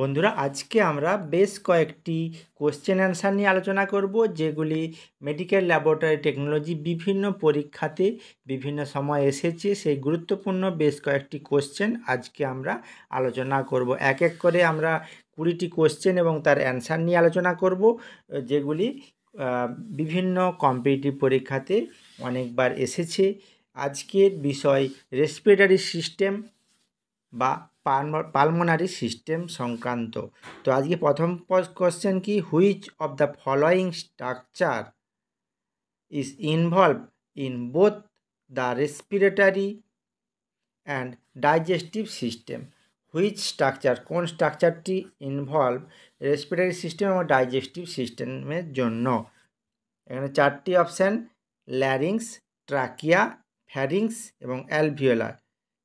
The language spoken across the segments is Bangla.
বন্ধুরা আজকে আমরা বেশ কয়েকটি কোশ্চেন অ্যান্সার নিয়ে আলোচনা করব যেগুলি মেডিকেল ল্যাবরেটরি টেকনোলজি বিভিন্ন পরীক্ষাতে বিভিন্ন সময় এসেছে সেই গুরুত্বপূর্ণ বেশ কয়েকটি কোশ্চেন আজকে আমরা আলোচনা করব এক এক করে আমরা কুড়িটি কোশ্চেন এবং তার অ্যান্সার নিয়ে আলোচনা করব যেগুলি বিভিন্ন কম্পিটিটিভ পরীক্ষাতে অনেকবার এসেছে আজকের বিষয় রেসপিরেটারি সিস্টেম বা পালমোনারি সিস্টেম সংক্রান্ত তো আজকে প্রথম কোশ্চেন কি which of the following structure is involve in both the respiratory and digestive system which structure কোন স্ট্রাকচারটি ইনভলভ রেসপিরেটারি সিস্টেম এবং ডাইজেস্টিভ সিস্টেমের জন্য এখানে চারটি অপশান ল্যারিংস ট্রাকিয়া ফ্যারিংস এবং অ্যালভিওলার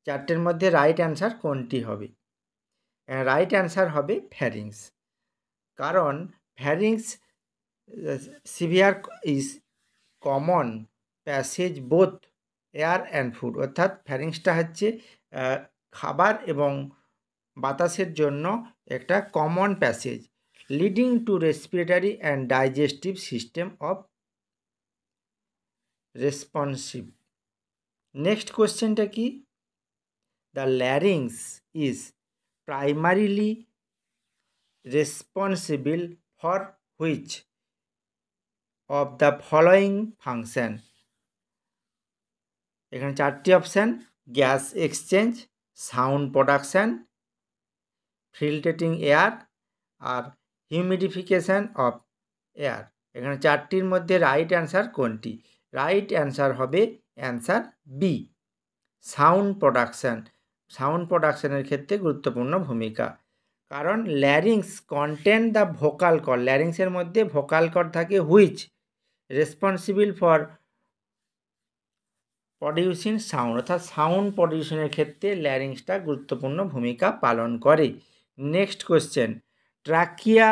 চারটের মধ্যে রাইট অ্যান্সার কোনটি হবে রাইট অ্যান্সার হবে ফ্যারিংস কারণ pharynx severe is common passage both air and food অর্থাৎ ফ্যারিংসটা হচ্ছে খাবার এবং বাতাসের জন্য একটা common passage leading to respiratory and digestive system of responsive next কোশ্চেনটা কি the larynx is primarily responsible for which of the following function এখানে চারটি option gas exchange sound production filtering air আর হিউমিডিফিকেশান অফ এয়ার এখানে চারটির মধ্যে রাইট অ্যান্সার কোনটি রাইট অ্যান্সার হবে answer B sound production sound প্রোডাকশনের ক্ষেত্রে গুরুত্বপূর্ণ ভূমিকা কারণ ল্যারিংস কন্টেন্ট দ্য ভোকাল কর ল্যারিংসের মধ্যে ভোকাল কর থাকে which responsible for producing sound অর্থাৎ সাউন্ড প্রডিউশনের ক্ষেত্রে ল্যারিংসটা গুরুত্বপূর্ণ ভূমিকা পালন করে next question trachea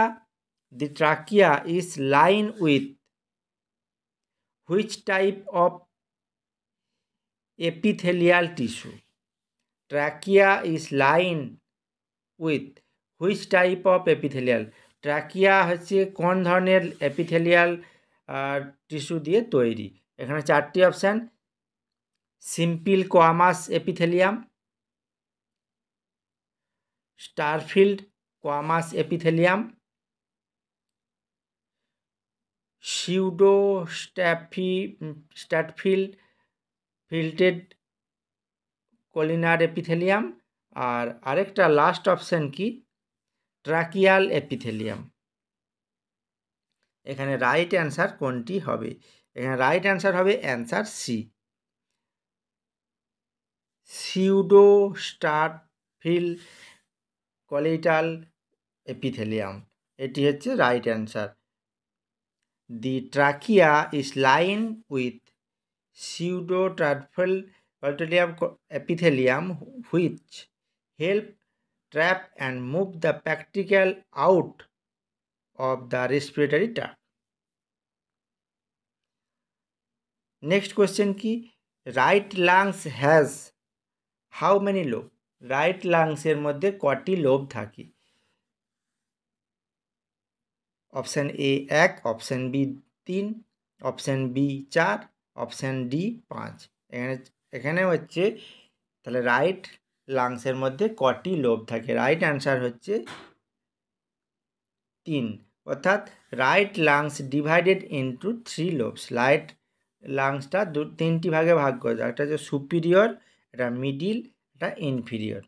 the trachea is line with which type of epithelial tissue trachea is line with which type of epithelial trachea হচ্ছে কোন ধরনের এপিথেলিয়াল টিস্যু দিয়ে তৈরি এখানে চারটি option simple squamous epithelium stratified squamous epithelium pseudo স্ট্যাফি স্ট্যাটফিল্ড ফিল্টেড কলিনার এপিথেলিয়াম আর আরেকটা লাস্ট অপশান কি ট্রাকিয়াল এপিথেলিয়াম এখানে রাইট অ্যান্সার কোনটি হবে এখানে রাইট অ্যান্সার হবে অ্যান্সার সি সিউডো ফিল কলিটাল এপিথেলিয়াম এটি হচ্ছে right answer the trachea is line with pseudotrachal पल्टोलियम epithelium which help trap and move the particles out of the respiratory trap next question की right lungs has how many lobe right लांगसर मध्य कटी लोब थी ऑप्शन ए एक ऑप्शन बी तीन ऑप्शन बी चार ऑप्शन डी पाँच এখানে হচ্ছে তাহলে রাইট লাংসের মধ্যে কটি লোভ থাকে রাইট অ্যান্সার হচ্ছে তিন অর্থাৎ right lungs divided into three lobes রাইট লাংসটা দু তিনটি ভাগে ভাগ করে একটা হচ্ছে সুপিরিয়র এটা মিডিল এটা ইনফিরিয়র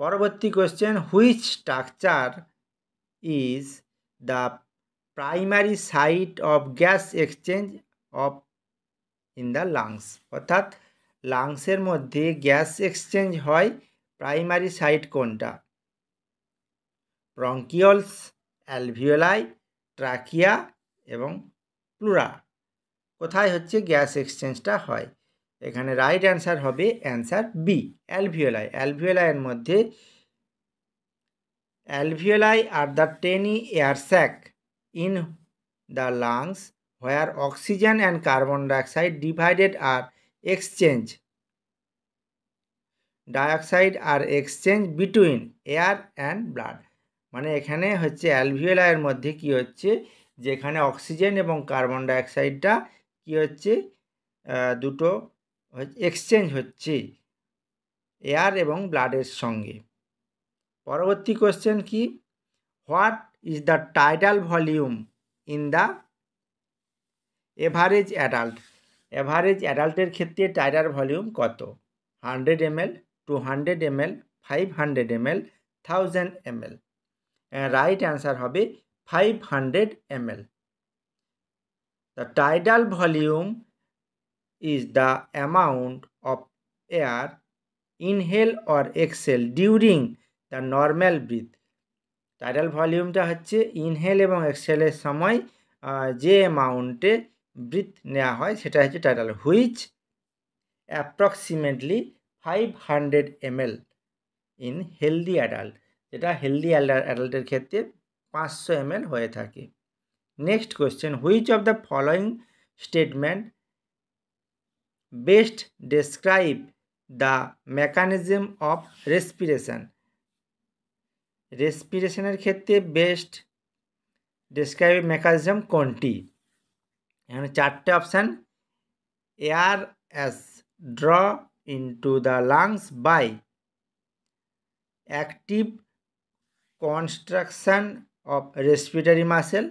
পরবর্তী question which structure is the primary site of gas exchange of in the lungs অর্থাৎ লাংসের মধ্যে গ্যাস এক্সচেঞ্জ হয় প্রাইমারি সাইট কোনটা ব্রঙ্কিয়লস অ্যালভিওলাই ট্রাকিয়া এবং প্লুরা কোথায় হচ্ছে গ্যাস এক্সচেঞ্জটা হয় এখানে রাইট অ্যান্সার হবে অ্যান্সার বি অ্যালভিওলাই অ্যালভিওলাইয়ের মধ্যে alveoli are the tiny air sac in the lungs where oxygen and carbon dioxide divided are exchange dioxide are exchange between air and blood মানে এখানে হচ্ছে অ্যালভিওলায়ের মধ্যে কি হচ্ছে যেখানে অক্সিজেন এবং কার্বন ডাইঅক্সাইডটা কি হচ্ছে দুটো এক্সচেঞ্জ হচ্ছে এয়ার এবং ব্লাডের সঙ্গে পরবর্তী কোশ্চেন কি what is the tidal volume in the average adult average অ্যাডাল্টের ক্ষেত্রে টাইরার ভলিউম কত hundred M L two hundred M L five hundred M L thousand ML right answer হবে five hundred ML the tidal volume is the amount of air inhale or exhale during the normal breath tidal ভলিউমটা হচ্ছে ইনহেল এবং এক্সেলের সময় যে অ্যামাউন্টে ব্রিথ নেওয়া হয় সেটা হচ্ছে tidal which approximately five hundred M L in healthy adult যেটা হেলদি অ্যাডাল্টের ক্ষেত্রে পাঁচশো এমএল হয়ে থাকে next question which of the following statement best describe the mechanism of respiration রেসপিরেশনের ক্ষেত্রে বেস্ট ডেসক্রাইব মেকানিজম কোনটি এখানে চারটে option air as draw into the lungs by active construction of respiratory muscle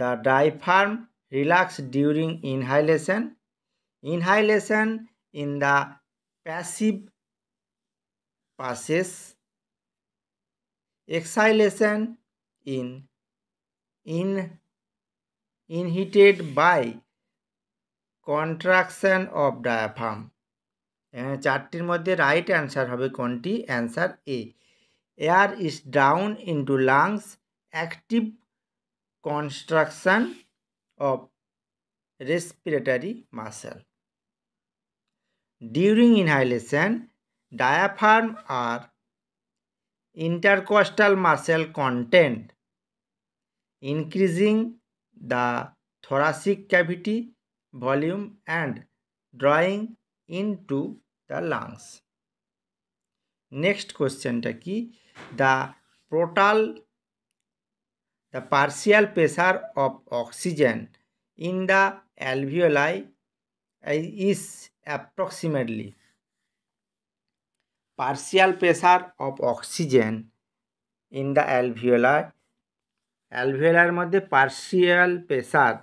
the diaphragm relax during inhalation inhalation in the passive passes exhalation in in ইনহিটেড by contraction of diaphragm এখানে চারটির মধ্যে রাইট অ্যান্সার হবে কোনটি answer A air is down into lungs active construction of respiratory muscle during inhalation diaphragm আর intercostal muscle content increasing the thoracic cavity volume and drawing into the lungs. Next question ta ki the total the partial pressure of oxygen in the alveoli is approximately partial pressure of oxygen in the alveoli অ্যালভেলার মধ্যে partial pressure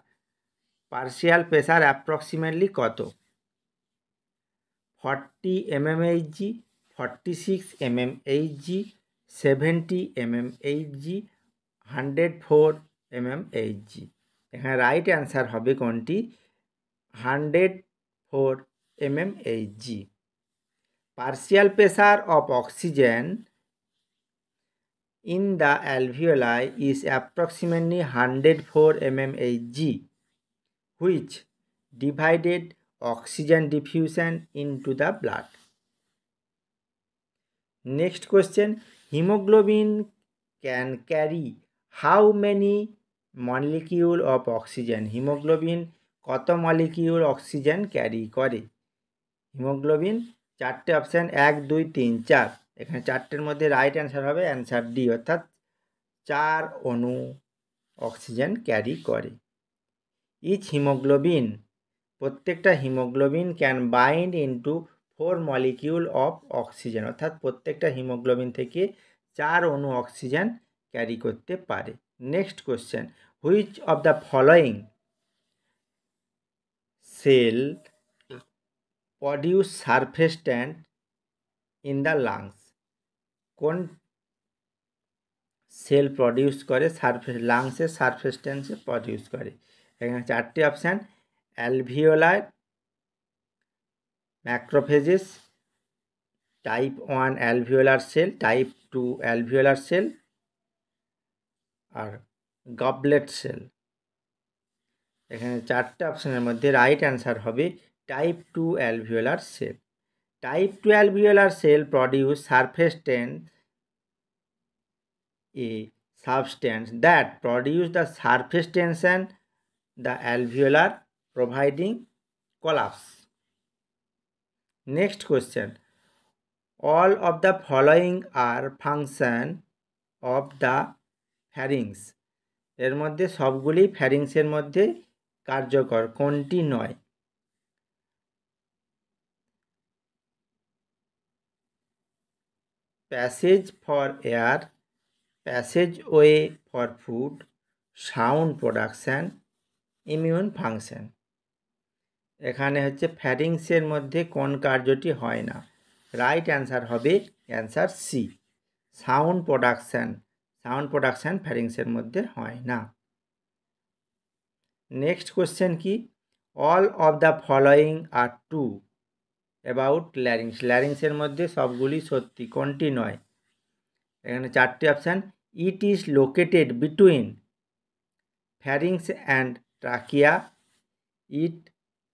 partial pressure approximately কত forty G forty six M M G seventy M M G hundred four G এখানে রাইট অ্যান্সার হবে কোনটি hundred four G partial pressure of oxygen in the alveoli is approximately 104 mmHg, which divided oxygen diffusion into the blood. Next question, hemoglobin can carry how many molecule of oxygen? Hemoglobin কত মলিকিউল অক্সিজেন ক্যারি করে হিমোগ্লোবিন চারটে অপশান এক দুই তিন চার এখানে চারটের মধ্যে রাইট অ্যান্সার হবে অ্যান্সার ডি অর্থাৎ চার অণু অক্সিজেন ক্যারি করে ইচ হিমোগ্লোবিন প্রত্যেকটা haemoglobin can bind into four molecule of oxygen অর্থাৎ প্রত্যেকটা হিমোগ্লোবিন থেকে চার অনু অক্সিজেন ক্যারি করতে পারে next question which of the following cell produce surface in the lungs কোন সেল প্রডিউস করে সারফেস লাংসে সারফেস টেন্সে প্রডিউস করে এখানে চারটি option alveolar macrophages type one alveolar cell type two alveolar cell আর গবলেট সেল এখানে চারটে অপশানের মধ্যে রাইট অ্যান্সার হবে type two alveolar cell Type 2 alveolar cell produce surface tense, a substance that produce the surface tension, the alveolar providing collapse. Next question. All of the following are function of the pharynx. এর মধ্যে সবগুলি ফ্যারিংসের মধ্যে কার্যকর কোনটি নয় passage for air passage way for food sound production immune function এখানে হচ্ছে ফ্যারিংসের মধ্যে কোন কার্যটি হয় না রাইট অ্যান্সার হবে answer C sound production sound production ফ্যারিংসের মধ্যে হয় না নেক্সট কোশ্চেন কি all of the following are true about larynx ল্যারিংসের মধ্যে সবগুলি সত্যি কোনটি নয় এখানে চারটি option it is located between pharynx and trachea it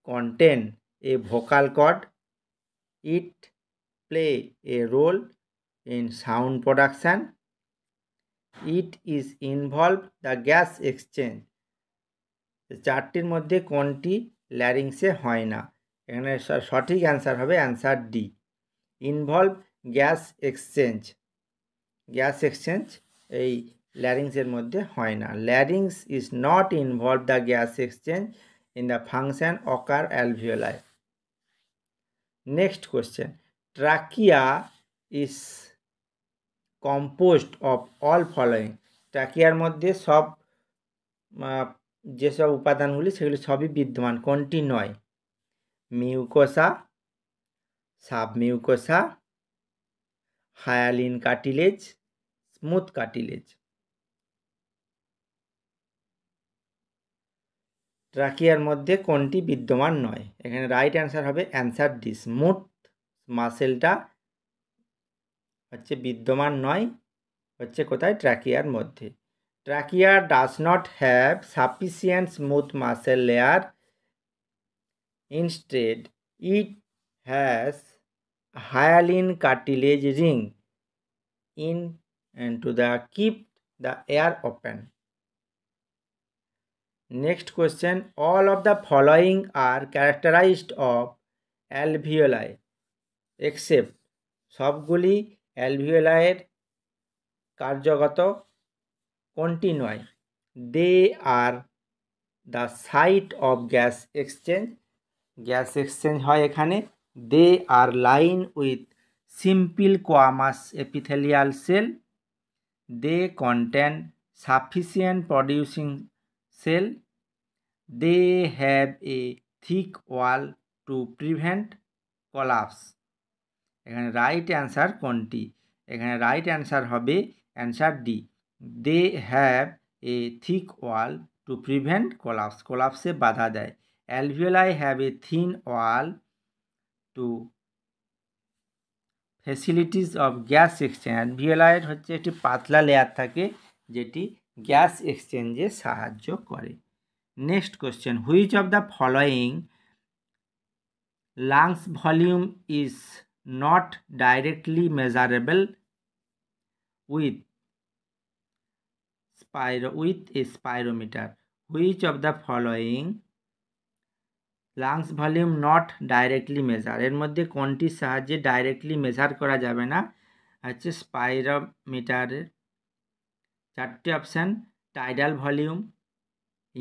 contain a vocal cord it play a role in sound production it is involve the gas exchange চারটির মধ্যে কোনটি ল্যারিংসে হয় না এখানে সঠিক অ্যান্সার হবে answer D involve gas exchange gas exchange এই ল্যারিংসের মধ্যে হয় না larynx is not involve the gas exchange in the function occur alveoli next question trachea is composed of all following ট্রাকিয়ার মধ্যে সব যেসব উপাদানগুলি সেগুলি সবই বিদ্যমান কোনটি নয় mucosa submucosa hyaline cartilage smooth cartilage ট্রাকিয়ার মধ্যে কোনটি বিদ্যমান নয় এখানে রাইট অ্যান্সার হবে অ্যান্সার ডি স্মুথ মাসেলটা হচ্ছে বিদ্যমান নয় হচ্ছে কোথায় ট্রাকিয়ার মধ্যে trachea does not have sufficient smooth muscle layer Instead, it has hyaline cartilage ring in and to the keep the air open. Next question, all of the following are characterized of alveoli except সবগুলি অ্যালভিওলাইয়ের কার্যগত কোনটি নয় they are the site of gas exchange gas exchange হয় এখানে they are line with simple squamous epithelial cell they content sufficient producing cell they have a thick wall to prevent collapse এখানে রাইট অ্যান্সার কোনটি এখানে রাইট অ্যান্সার হবে answer D they have a thick wall to prevent collapse কলাপসে বাধা দেয় alveoli have a thin wall to facilities of gas exchange alveoli হচ্ছে একটি পাতলা লেয়ার থাকে যেটি গ্যাস এক্সচেঞ্জে সাহায্য করে next question which of the following lungs volume is not directly measurable with spiro with a spirometer which of the following lungs volume not directly measure এর মধ্যে কোনটির সাহায্যে ডাইরেক্টলি মেজার করা যাবে না হচ্ছে স্পাইরোমিটারের চারটি option tidal volume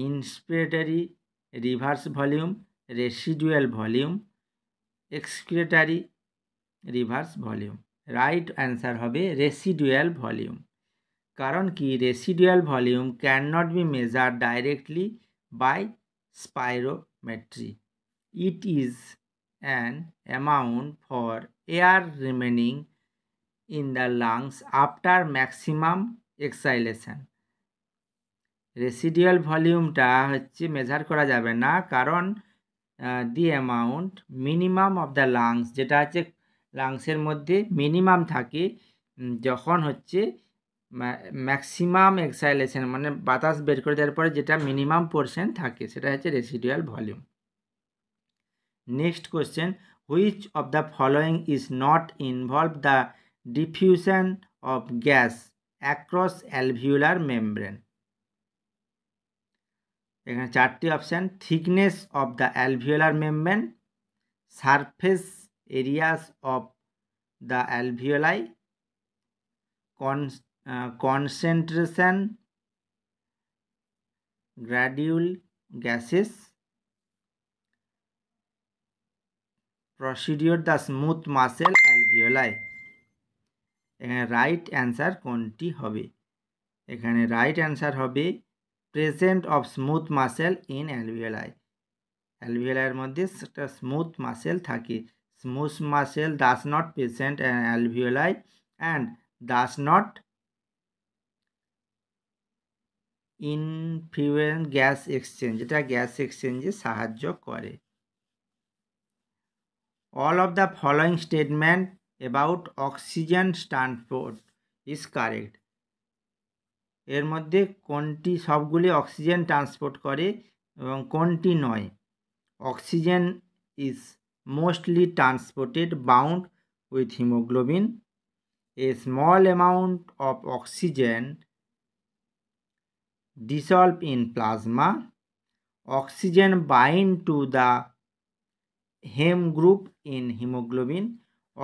inspiratory reverse volume residual volume expiratory reverse volume right answer হবে রেসিডুয়াল ভলিউম কারণ কি residual volume can not be measure directly by spirometry it is an amount for air remaining in the lungs after maximum exhalation residual ভলিউমটা হচ্ছে মেজার করা যাবে না কারণ the amount minimum of the lungs যেটা হচ্ছে লাংসের মধ্যে মিনিমাম থাকে যখন হচ্ছে ম্যাক্সিমাম এক্সাইলেশন মানে বাতাস বের করে দেওয়ার পরে যেটা মিনিমাম পোর্শন থাকে সেটা হচ্ছে residual volume Next question, which of the following is not involved the diffusion of gas across alveolar membrane? এখানে চারটি option thickness of the alveolar membrane surface areas of the alveoli concentration gradual gases procedure the smooth muscle alveoli এখানে রাইট অ্যান্সার কোনটি হবে এখানে রাইট অ্যান্সার হবে present of smooth muscle in alveoli অ্যালভিওলাইয়ের মধ্যে একটা স্মুথ মাসেল থাকে smooth muscle does not present alveoli and does not influence gas exchange এটা গ্যাস এক্সচেঞ্জে সাহায্য করে all of the following statement about oxygen transport is correct এর মধ্যে কোনটি সবগুলি অক্সিজেন ট্রান্সপোর্ট করে এবং কোনটি নয় oxygen is mostly transported bound with hemoglobin a small amount of oxygen dissolve in plasma oxygen bind to the heme group in hemoglobin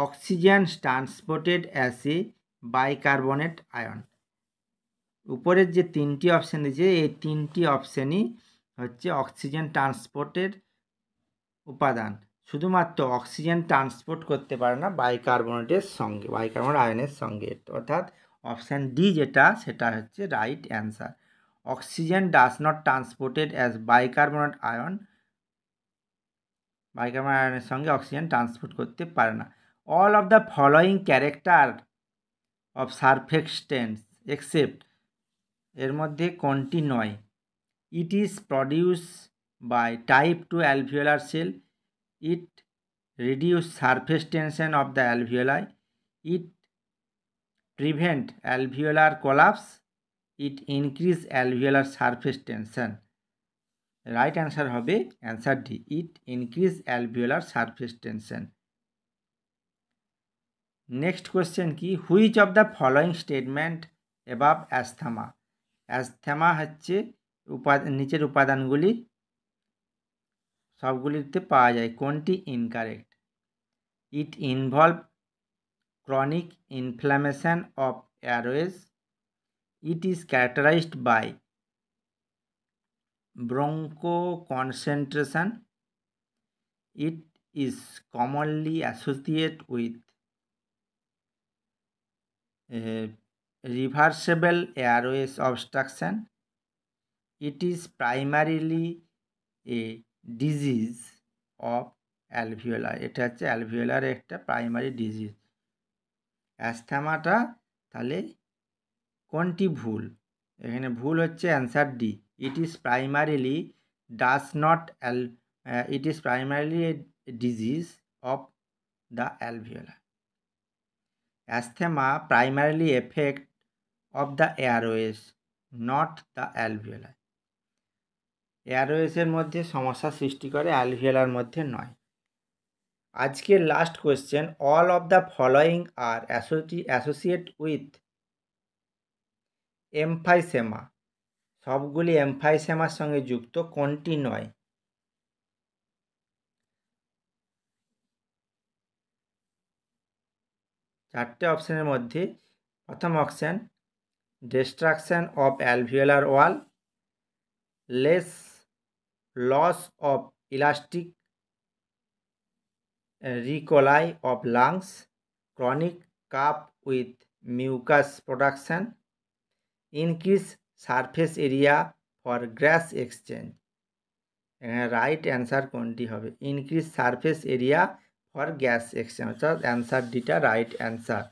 oxygen transported as bicarbonate ion উপরের যে তিনটি অপশান দিয়েছে এই তিনটি অপশানই হচ্ছে অক্সিজেন ট্রান্সপোর্টের উপাদান শুধুমাত্র অক্সিজেন ট্রান্সপোর্ট করতে পারে না বাইকার্বনেটের সঙ্গে বাইকার্বনেট আয়নের সঙ্গে অর্থাৎ অপশান ডি যেটা সেটা হচ্ছে right answer oxygen does not transported as bicarbonate ion বায়ুকার্বন আয়নের সঙ্গে অক্সিজেন ট্রান্সপোর্ট করতে পারে না all of the following character of surfactants except এর মধ্যে কোনটি নয় it is produce by type two alveolar cell it reduce surface tension of the alveoli it prevent alveolar collapse it increase alveolar surface tension right answer হবে answer D it increase alveolar surface tension next question কি which of the following statement about asthma asthma হচ্ছে উপাদান নিচের উপাদানগুলি সবগুলিতে পাওয়া যায় কোনটি incorrect it involve chronic inflammation of airways it is characterized by bronchoconcentration. It is commonly associated with uh, reversible airways obstruction. It is primarily a disease of alveolar এটা হচ্ছে অ্যালভিওলার একটা প্রাইমারি ডিজিজ অ্যাস্থমাটা তাহলে কোনটি ভুল এখানে ভুল হচ্ছে answer D it is primarily does not uh, it is primarily a disease of the alveoli asthma primarily affect of the airways not the alveoli airways এর মধ্যে সমস্যা সৃষ্টি করে alveolar মধ্যে নয় আজকের last question all of the following are associate with emphysema সবগুলি এমফাইসেমার সঙ্গে যুক্ত কোনটি নয় চারটে অপশানের মধ্যে প্রথম option destruction of alveolar wall less loss of elastic recoil of lungs chronic cough with mucus production increase surface area for gas exchange এখানে রাইট অ্যান্সার কোনটি হবে increase surface area for gas exchange অর্থাৎ অ্যান্সার ডিটা রাইট অ্যান্সার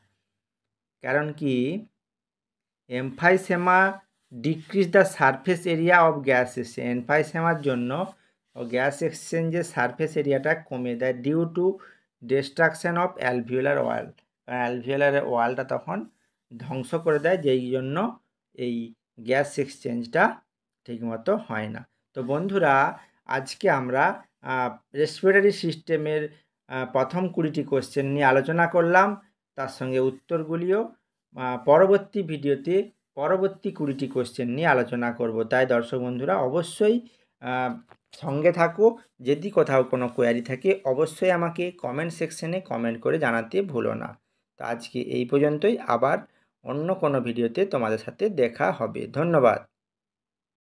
কারণ কি emphysema decrease the surface area of gas exchange এমফাইসেমার জন্য গ্যাস এক্সচেঞ্জের সারফেস এরিয়াটা কমে দেয় due to destruction of alveolar wall কারণ অ্যালভিওলার ওয়ালটা তখন ধ্বংস করে দেয় যেই জন্য এই গ্যাস এক্সচেঞ্জটা ঠিকমতো হয় না তো বন্ধুরা আজকে আমরা রেসপিরেটারি সিস্টেমের প্রথম কুড়িটি কোশ্চেন নিয়ে আলোচনা করলাম তার সঙ্গে উত্তরগুলিও পরবর্তী ভিডিওতে পরবর্তী কুড়িটি কোশ্চেন নিয়ে আলোচনা করব তাই দর্শক বন্ধুরা অবশ্যই সঙ্গে থাকো যদি কোথাও কোনো কোয়ারি থাকে অবশ্যই আমাকে কমেন্ট সেকশনে কমেন্ট করে জানাতে ভুলো না তো আজকে এই পর্যন্তই আবার অন্য কোনো ভিডিওতে তোমাদের সাথে দেখা হবে ধন্যবাদ